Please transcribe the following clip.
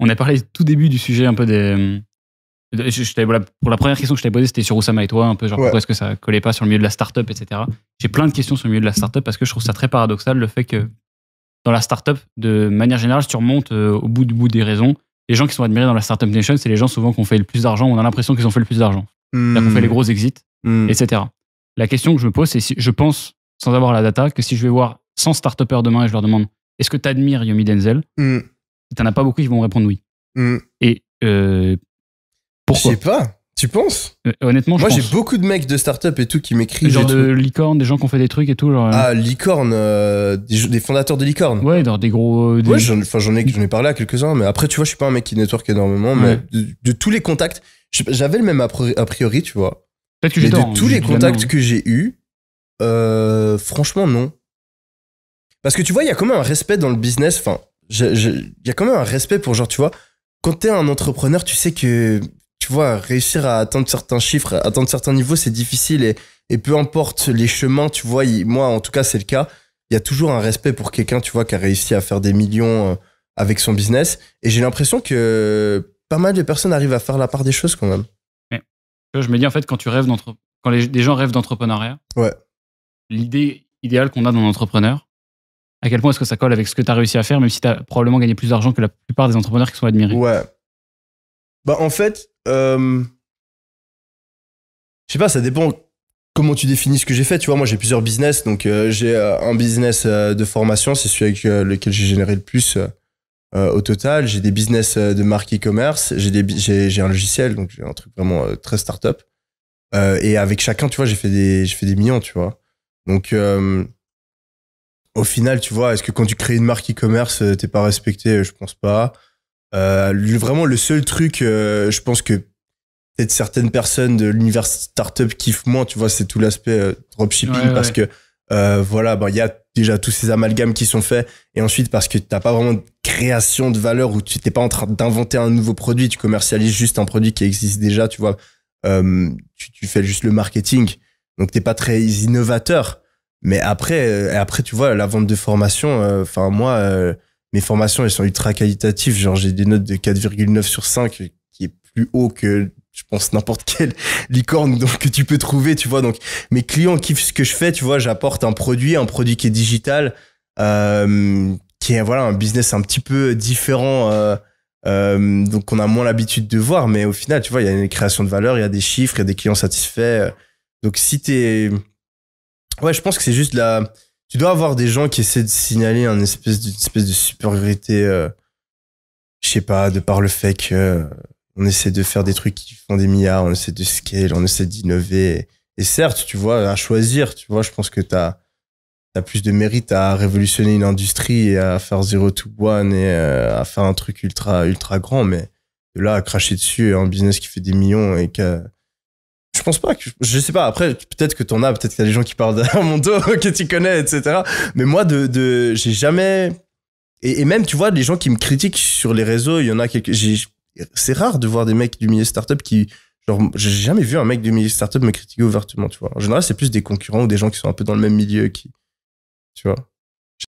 On a parlé tout début du sujet un peu des. pour la première question que je t'avais posée, c'était sur Oussama et toi, un peu genre pourquoi est-ce que ça collait pas sur le milieu de la startup, etc. J'ai plein de questions sur le milieu de la startup parce que je trouve ça très paradoxal le fait que dans la startup, de manière générale, si tu remontes euh, au bout du bout des raisons, les gens qui sont admirés dans la startup nation, c'est les gens souvent qui ont fait le plus d'argent, on a l'impression qu'ils ont fait le plus d'argent. Là, qu'on fait les hmm. gros exits, hmm. etc. La question que je me pose, c'est si je pense, sans avoir la data, que si je vais voir 100 startupeurs demain et je leur demande est-ce que tu admires Yomi Denzel hmm t'en as pas beaucoup qui vont répondre oui. Hmm. Et euh, pourquoi Je sais pas. Tu penses euh, Honnêtement, je Moi, j'ai beaucoup de mecs de start-up et tout qui m'écrivent. Genre de licorne, des gens qui ont fait des trucs et tout. Genre... Euh. Ah, licorne, des, fondateurs de licorne. Ouais, dans des gros. Des... j'en, ai, ai parlé à quelques-uns, mais après, tu vois, je suis pas un mec qui network énormément, mais de, tous les contacts, j'avais le même a priori, tu vois. Peut-être que j'ai De tous les contacts que j'ai eus, franchement, non. Parce que tu vois, il y a quand même un respect dans le business, enfin, il y a quand même un respect pour genre, tu vois, quand t'es un entrepreneur, tu sais que, tu vois, réussir à atteindre certains chiffres, à atteindre certains niveaux, c'est difficile et, peu importe les chemins, tu vois, moi, en tout cas, c'est le cas. Il y a toujours un respect pour quelqu'un, tu vois, qui a réussi à faire des millions euh, avec son business. Et j'ai l'impression que pas mal de personnes arrivent à faire la part des choses quand même. je me dis, en fait, quand tu rêves d'entre, quand les, gens rêvent d'entrepreneuriat, ouais. l'idée idéale qu'on a d'un entrepreneur, à quel point est-ce que ça colle avec ce que tu as réussi à faire, même si tu as probablement gagné plus d'argent que la plupart des entrepreneurs qui sont admirés Ouais. Bah, en fait, euh... je sais pas, ça dépend comment tu définis ce que j'ai fait. Tu vois, moi, j'ai plusieurs business. Donc, euh, j'ai euh, un business euh, de formation, c'est celui avec lequel j'ai généré le plus au total. J'ai des business de marque e-commerce, j'ai un logiciel, donc j'ai un truc vraiment très start-up. et avec chacun, tu vois, j'ai fait, des, fait des millions, tu vois. Donc au final, tu vois, est-ce que quand tu crées une marque e-commerce, euh, t'es pas respecté Je pense pas. Euh, vraiment, le seul truc, euh, je pense que peut-être certaines personnes de l'univers startup kiffent moins, tu vois, c'est tout l'aspect dropshipping parce que voilà, bah, il y a déjà tous ces amalgames qui sont faits et ensuite parce que tu t'as pas vraiment de création de valeur ou tu t'es pas en train d'inventer un nouveau produit, tu commercialises juste un produit qui existe déjà, tu vois, tu, tu, fais juste le marketing, donc t'es pas très innovateur. Mais après, euh, après, tu vois, la vente de formation, euh, enfin, moi, euh, mes formations, elles sont ultra qualitatives. Genre, j'ai des notes de 4,9 sur 5, qui est plus haut que je pense n'importe quelle licorne donc que tu peux trouver tu vois donc mes clients kiffent ce que je fais tu vois j'apporte un produit un produit qui est digital euh, qui est voilà un business un petit peu différent euh, donc on a moins l'habitude de voir mais au final tu vois il y a une création de valeur il y a des chiffres il y a des clients satisfaits donc si t'es Ouais, je pense que c'est juste la. Tu dois avoir des gens qui essaient de signaler un espèce une espèce de supériorité, euh, je sais pas, de par le fait que euh, on essaie de faire des trucs qui font des milliards, on essaie de scale, on essaie d'innover. Et certes, tu vois, à choisir, tu vois, je pense que t'as as plus de mérite à révolutionner une industrie et à faire zero to one et euh, à faire un truc ultra ultra grand, mais de là à cracher dessus un business qui fait des millions et que je pense pas que, je sais pas, après, peut-être que t'en as, peut-être qu'il y a des gens qui parlent derrière mon dos, que tu connais, etc. Mais moi, de, de j'ai jamais, et, même, tu vois, les gens qui me critiquent sur les réseaux, il y en a quelques, c'est rare de voir des mecs du milieu startup qui, genre, j'ai jamais vu un mec du milieu startup me critiquer ouvertement, tu vois. En général, c'est plus des concurrents ou des gens qui sont un peu dans le même milieu qui, tu vois.